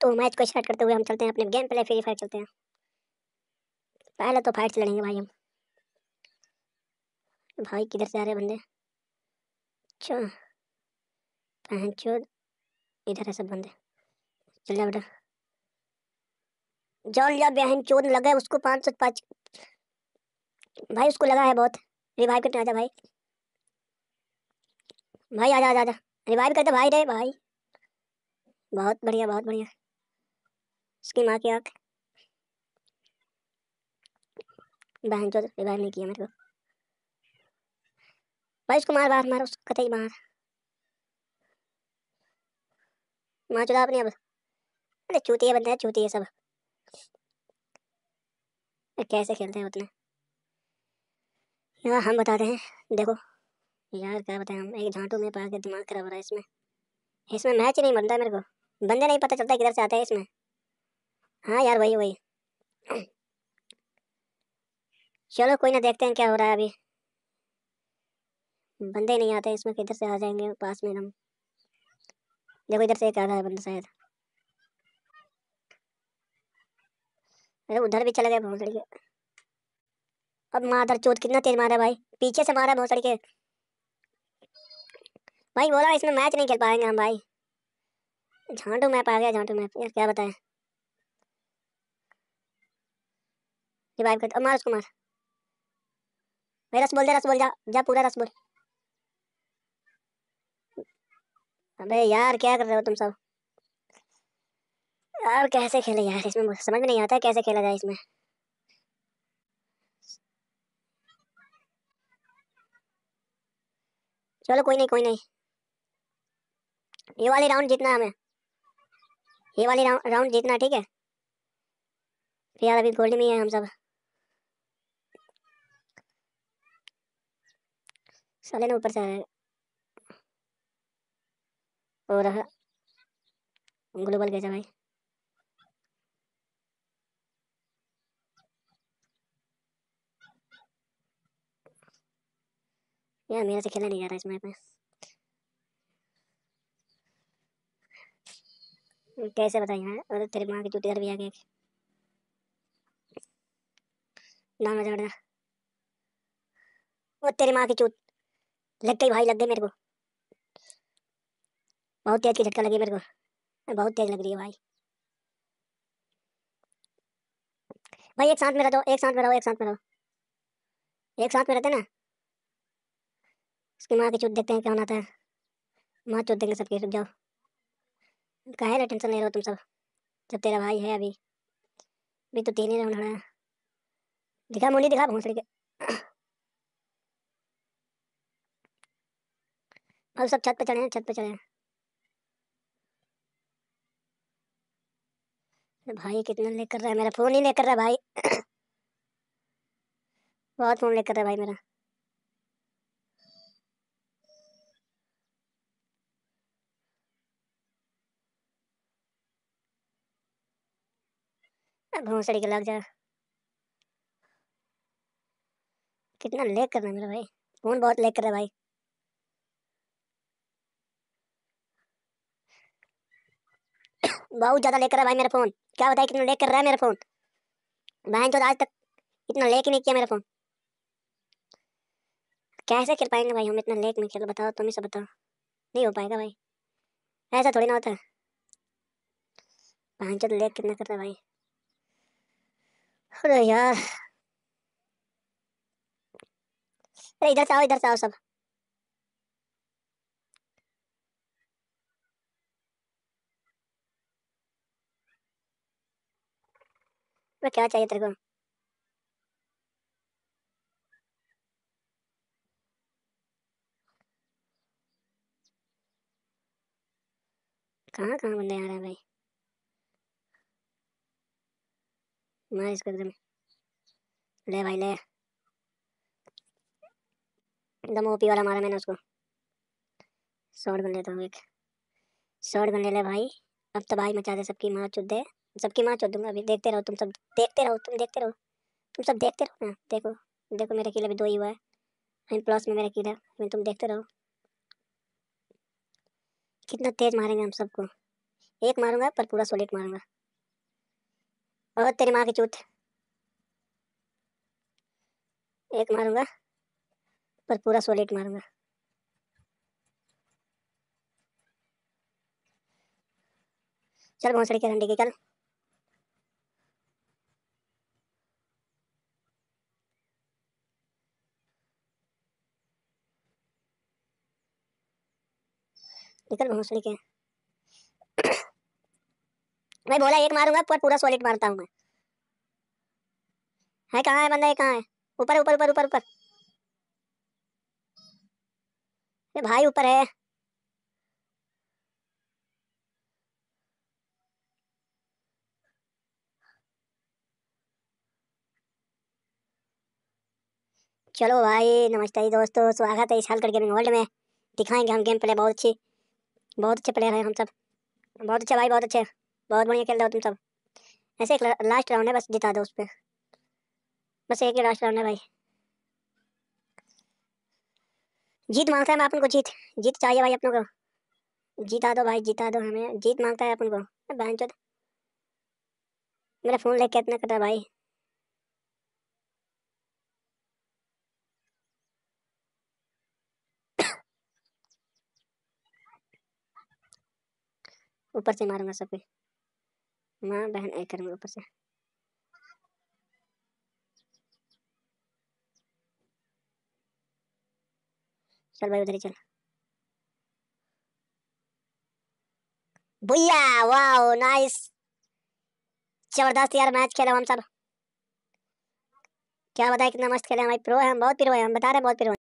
तो मैच को स्टार्ट करते हुए हम चलते हैं अपने गेम प्ले फ्री फायर चलते हैं पहले तो फाइट लड़ेंगे भाई हम भाई किधर से आ रहे बंदे अच्छा, चो इधर है सब बंदे चल जा बेटा जान लिया बहन चोद लगा उसको पाँच सौ पाँच भाई उसको लगा है बहुत रिवाइव करते आजा भाई भाई आजा आजा आजा रिवाइव करते भाई रे भाई बहुत बढ़िया बहुत बढ़िया उसकी माँ की आँख बहन जो विवाह नहीं किया मेरे को भाई उसको मार बाहर मार उसको कतई बाहर माँ चौधरी आपने अब अरे चूती है बंदे चूती है सब कैसे खेलते हैं उतने यार हम बताते हैं देखो यार क्या बताएं हम एक झांटू में पा के दिमाग खराब हो रहा है इसमें इसमें मैच नहीं बनता मेरे को बंदे नहीं पता चलता किधर से आता है इसमें हाँ यार वही वही चलो कोई ना देखते हैं क्या हो रहा है अभी बंदे नहीं आते इसमें किधर से आ जाएंगे पास में हम देखो इधर से एक आ रहा है बंदा शायद अरे उधर भी चले गए बहुत लड़के अब माधर चोट कितना तेज मारा भाई पीछे से मारा बहुत लड़के भाई बोला इसमें मैच नहीं खेल पाएंगे हम भाई झांटू मैप आ गया झांटू मैप यार क्या बताएं रिवाइव कर मार उसको मार भाई रस बोल दे रस बोल जा जा पूरा रस बोल अबे यार क्या कर रहे हो तुम सब यार कैसे खेले यार इसमें समझ में नहीं आता कैसे खेला जाए इसमें चलो कोई नहीं कोई नहीं ये वाली राउंड जीतना हमें ये वाली राउंड जीतना ठीक है यार अभी गोल्ड में ही है हम सब साले ने ऊपर से हो रहा ग्लोबल कैसा भाई यार मेरे से खेला नहीं जा रहा इसमें पे कैसे बताए यहाँ और तेरे माँ के जूते भी आ गए डाउन हो जा और तेरी माँ की चूत लग गई भाई लग गई मेरे को बहुत तेज की झटका लगी मेरे को बहुत तेज लग रही है भाई भाई एक साथ में रहो एक साथ में रहो एक साथ में रहो एक साथ में रहते ना उसकी माँ की चूत देखते हैं क्या होता है माँ चुत देंगे सबके रुक जाओ कहे रहे टेंशन ले रहो तुम सब जब तेरा भाई है अभी अभी तो तीन ही रहा दिखा मुंडी दिखा भोसड़ी के अब सब छत पे चढ़े हैं छत पे चढ़े हैं भाई कितना ले कर रहा है मेरा फ़ोन ही ले कर रहा है भाई बहुत फ़ोन लेकर रहा है भाई मेरा भूसड़ी के लग जा कितना लेक कर रहा है मेरा भाई फ़ोन बहुत लेक कर रहा है भाई बहुत ज़्यादा लेकर भाई मेरा फ़ोन क्या बताया कितना लेकर रहा है मेरा फ़ोन बहन चौथ आज तक इतना लेक नहीं किया मेरा फ़ोन कैसे खेल पाएंगे भाई हम इतना लेक नहीं खेल बताओ तुम्हें सब बताओ नहीं हो पाएगा भाई ऐसा थोड़ी ना होता है बहन लेक कितना कर रहा है भाई अरे यार अरे इधर से आओ इधर से आओ सब तो क्या चाहिए तेरे को कहाँ कहाँ बंदे आ रहे हैं भाई मार इसको एकदम ले भाई ले एकदम ओपी वाला मारा मैंने उसको शॉर्ट गन लेता हूँ एक शॉर्ट गन ले ले भाई अब तो भाई मचा दे सबकी मार चुद दे सबकी माँ चो दूंगा अभी देखते रहो तुम सब देखते रहो तुम देखते रहो तुम सब देखते रहो ना देखो देखो मेरा किला भी दो ही हुआ है एम प्लस में मेरा किला मैं तुम देखते रहो कितना तेज मारेंगे हम सबको एक मारूंगा पर पूरा सोलिट मारूंगा और तेरी माँ की चूत एक मारूंगा पर पूरा सोलिट मारूंगा चल भोंसड़ी के हंडी की चल निकल भोंसले के मैं बोला एक मारूंगा पर पूरा सॉलिड मारता हूँ मैं है कहाँ है बंदा है कहाँ है ऊपर ऊपर ऊपर ऊपर ऊपर भाई ऊपर है चलो भाई नमस्ते दोस्तों स्वागत है इस हल करके वर्ल्ड में दिखाएंगे हम गेम प्ले बहुत अच्छी बहुत अच्छे प्लेयर हैं हम सब बहुत अच्छा भाई बहुत अच्छे बहुत बढ़िया खेल रहे हो तुम सब ऐसे एक लास्ट राउंड है बस जिता दो उस पर बस एक ही लास्ट राउंड है भाई जीत मांगता है मैं अपन को जीत जीत चाहिए भाई अपनों को जीता दो भाई जीता दो हमें जीत मांगता है अपन को बहन चौथ मेरा फ़ोन लेके इतना कटा भाई ऊपर से मारूंगा सबको माँ बहन एक करूँगा ऊपर से चल भाई उधर ही चल भैया वाओ नाइस जबरदस्त यार मैच खेला हम सब क्या बताए कितना मस्त खेले हम भाई प्रो है हम बहुत प्रो है हम बता रहे हैं बहुत प्रो है